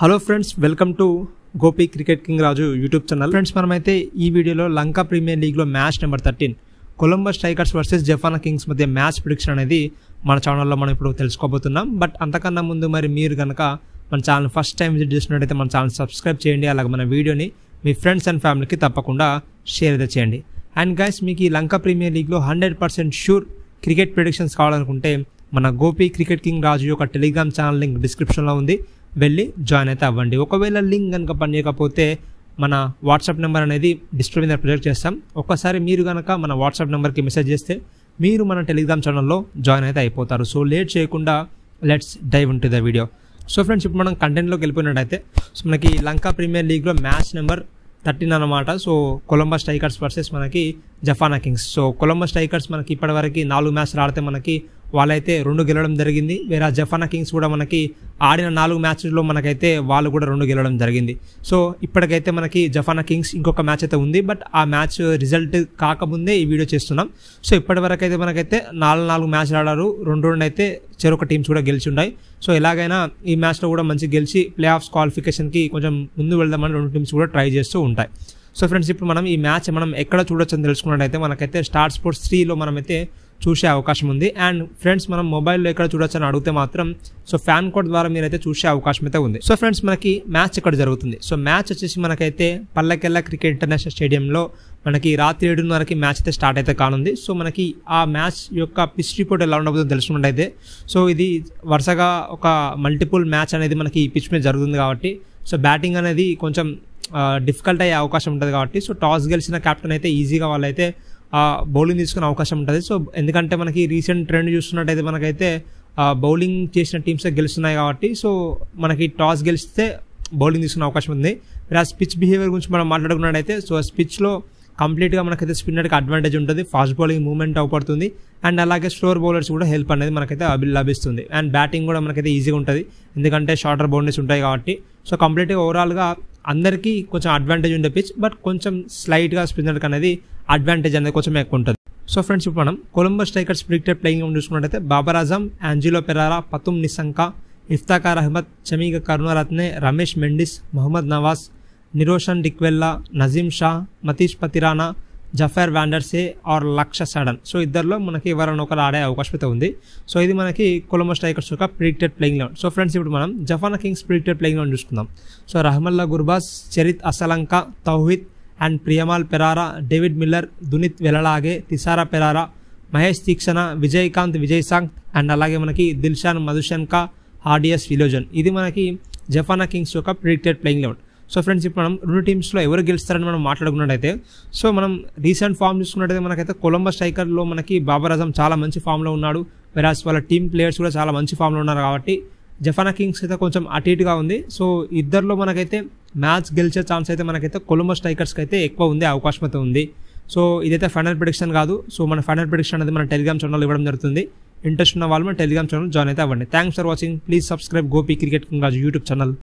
hello friends welcome to Gopi cricket king Raju YouTube channel friends మనమైతే ఈ వీడియోలో లంకా ప్రీమియర్ లీగ్లో match number thirteen Colombo Strikers versus Jaffna Kings మధ్య match prediction అనేది మన ఛానల్లో మనం ఇప్పుడు తెలుసుకోబోతున్నాం బట్ అంతకన్నా ముందు మరి మీరు కనుక మన ఛానల్ ఫస్ట్ టైం విజిట్ చేసినట్టయితే మన ఛానల్ సబ్స్క్రైబ్ చేయండి అలాగే మన వీడియోని మీ ఫ్రెండ్స్ అండ్ ఫ్యామిలీకి తప్పకుండా షేర్ అయితే చేయండి అండ్ గైస్ మీకు ఈ లంకా ప్రీమియర్ లీగ్లో hundred percent sure cricket predictions కావాలనుకుంటే మన గోపి క్రికెట్ కింగ్ రాజు యొక్క టెలిగ్రామ్ ఛానల్ లింక్ డిస్క్రిప్షన్లో ఉంది వెళ్ళి జాయిన్ అయితే అవ్వండి ఒకవేళ లింక్ కనుక పనిచేయకపోతే మన వాట్సాప్ నెంబర్ అనేది డిస్ప్లే మీద ప్రొజెక్ట్ చేస్తాం ఒక్కసారి మీరు కనుక మన వాట్సాప్ నెంబర్కి మెసేజ్ చేస్తే మీరు మన టెలిగ్రామ్ ఛానల్లో జాయిన్ అయితే అయిపోతారు సో లేట్ చేయకుండా లెట్స్ డైవ్ ఉంటుంది ఆ వీడియో సో ఫ్రెండ్స్ ఇప్పుడు మనం కంటెంట్లోకి వెళ్ళిపోయినట్టయితే సో మనకి లంకా ప్రీమియర్ లీగ్లో మ్యాచ్ నెంబర్ థర్టీన్ అనమాట సో కొలంబస్ స్ట్రైకర్స్ వర్సెస్ మనకి Jaffna Kings so Colombo Strikers మనకి ఇప్పటివరకు నాలుగు మ్యాచ్లు ఆడితే మనకి వాళ్ళైతే రెండు గెలవడం జరిగింది వేరే జఫానా కింగ్స్ కూడా మనకి ఆడిన నాలుగు మ్యాచ్లో మనకైతే వాళ్ళు కూడా రెండు గెలవడం జరిగింది సో ఇప్పటికైతే మనకి జఫానా కింగ్స్ ఇంకొక మ్యాచ్ అయితే ఉంది బట్ ఆ మ్యాచ్ రిజల్ట్ కాకముందే ఈ వీడియో చేస్తున్నాం సో ఇప్పటి వరకు అయితే మనకైతే నాలుగు నాలుగు మ్యాచ్లు ఆడారు రెండు రెండు అయితే చెరొక టీమ్స్ కూడా గెలిచి ఉన్నాయి సో ఎలాగైనా ఈ మ్యాచ్లో కూడా మంచి గెలిచి ప్లే ఆఫ్స్ క్వాలిఫికేషన్కి కొంచెం ముందు వెళ్దామని రెండు టీమ్స్ కూడా ట్రై చేస్తూ ఉంటాయి సో ఫ్రెండ్స్ ఇప్పుడు మనం ఈ మ్యాచ్ మనం ఎక్కడ చూడొచ్చని తెలుసుకున్నట్టయితే మనకైతే స్టార్ స్పోర్ట్స్ త్రీలో మనమైతే చూసే అవకాశం ఉంది అండ్ ఫ్రెండ్స్ మనం మొబైల్లో ఎక్కడ చూడొచ్చని అడిగితే మాత్రం సో ఫ్యాన్ కోడ్ ద్వారా మీరైతే చూసే అవకాశం అయితే ఉంది సో ఫ్రెండ్స్ మనకి మ్యాచ్ ఇక్కడ జరుగుతుంది సో మ్యాచ్ వచ్చేసి మనకైతే పల్లకెల్లా క్రికెట్ ఇంటర్నేషనల్ స్టేడియంలో మనకి రాత్రి ఏడున్నరకి మ్యాచ్ అయితే స్టార్ట్ అయితే కానుంది సో మనకి ఆ మ్యాచ్ యొక్క పిచ్ రిపోర్ట్ ఎలా ఉండబోతుందో అయితే సో ఇది వరుసగా ఒక మల్టిపుల్ మ్యాచ్ అనేది మనకి ఈ పిచ్ మీద జరుగుతుంది కాబట్టి సో బ్యాటింగ్ అనేది కొంచెం డిఫికల్ట్ uh, అయ్యే అవకాశం ఉంటుంది కాబట్టి సో టాస్ గెలిచిన కెప్టెన్ అయితే ఈజీగా వాళ్ళైతే బౌలింగ్ తీసుకునే అవకాశం ఉంటుంది సో ఎందుకంటే మనకి రీసెంట్ ట్రెండ్ చూస్తున్నట్టయితే మనకైతే బౌలింగ్ చేసిన టీమ్సే గెలుస్తున్నాయి కాబట్టి సో మనకి టాస్ గెలిస్తే బౌలింగ్ తీసుకునే అవకాశం ఉంది మరి ఆ స్పిచ్ బిహేవియర్ గురించి మనం మాట్లాడుకున్నట్టయితే సో ఆ స్పిచ్లో కంప్లీట్గా మనకైతే స్పిన్నర్కి అడ్వాంటేజ్ ఉంటుంది ఫాస్ట్ బౌలింగ్ మూవ్మెంట్ అవుపడుతుంది అండ్ అలాగే స్లోర్ బౌలర్స్ కూడా హెల్ప్ అనేది మనకైతే లభిస్తుంది అండ్ బ్యాటింగ్ కూడా మనకైతే ఈజీగా ఉంటుంది ఎందుకంటే షార్టర్ బౌండరీస్ ఉంటాయి కాబట్టి సో కంప్లీట్గా ఓవరాల్గా అందరికీ కొంచెం అడ్వాంటేజ్ ఉండే పిచ్ బట్ కొంచెం స్లైట్గా స్పిన్నర్కి అనేది అడ్వాంటేజ్ అనేది కొంచెం ఎక్కువ ఉంటుంది సో ఫ్రెండ్స్ ఇప్పుడు మనం కొలంబస్ స్ట్రైకర్స్ ప్రిడిక్టెడ్ ప్లేయింగ్ చూసుకున్నట్టయితే బాబర్ అజమ్ యాంజిలో పెరారా పతుమ్ నిసంకా ఇఫ్తాకార్ అహ్మద్ చమీగ కరుణారత్నే రమేష్ మెండిస్ మహమ్మద్ నవాజ్ నిరోషన్ డిక్వెల్లా నజీమ్ షా మతీష్ పతిరానా జఫర్ వ్యాండర్సీ ఆర్ లక్ష సడన్ సో ఇద్దరిలో మనకి ఎవరైనా ఒకరు ఆడే అవకాశం అయితే ఉంది సో ఇది మనకి కొలంబో స్ట్రైకర్స్ యొక్క predicted playing eleven so friends ఇప్పుడు మనం Jaffna Kings predicted playing eleven చూసుకుందాం so Rahmanullah Gurbaz Charith Asalanka Towhid and Priyamal Perera David Miller Dunith Wellalage Thisara Perera Maheesh Theekshana Vijayakanth సాంగ్ అండ్ అలాగే మనకి దిల్షాన్ మధుశంక హార్డియస్ విలోజన్ ఇది మనకి జఫానా కింగ్స్ యొక్క predicted playing eleven so friends ఇప్పుడు మనం రెండు టీమ్స్లో ఎవరు గెలుస్తారని మనం మాట్లాడుకున్నట్టయితే సో మనం రీసెంట్ ఫామ్ చూసుకున్నట్టయితే మనకైతే కొలంబస్ స్ట్రైకర్లో మనకి బాబర్ అజమ్ చాలా మంచి ఫామ్లో ఉన్నాడు వెరాజ్ వాళ్ళ టీం ప్లేయర్స్ కూడా చాలా మంచి ఫామ్లో ఉన్నారు కాబట్టి జఫానా కింగ్స్ అయితే కొంచెం అటు ఇటుగా ఉంది సో ఇద్దరులో మనకైతే మ్యాచ్ గెలిచే ఛాన్స్ అయితే మనకైతే కొలంబస్ స్ట్రైకర్స్కి అయితే ఎక్కువ ఉంది అవకాశం అయితే ఉంది సో ఇదైతే ఫైనల్ ప్రిడిక్షన్ కాదు సో మన ఫైనల్ ప్రిడిక్షన్ అనేది మన టెలిగ్రామ్ ఛానల్ ఇవ్వడం జరుగుతుంది ఇంట్రెస్ట్ ఉన్న వాళ్ళు మన టెలిగ్రామ్ ఛానల్ జాయిన్ అయితే అవ్వండి thanks for watching please subscribe Gopi cricket king Raju YouTube channel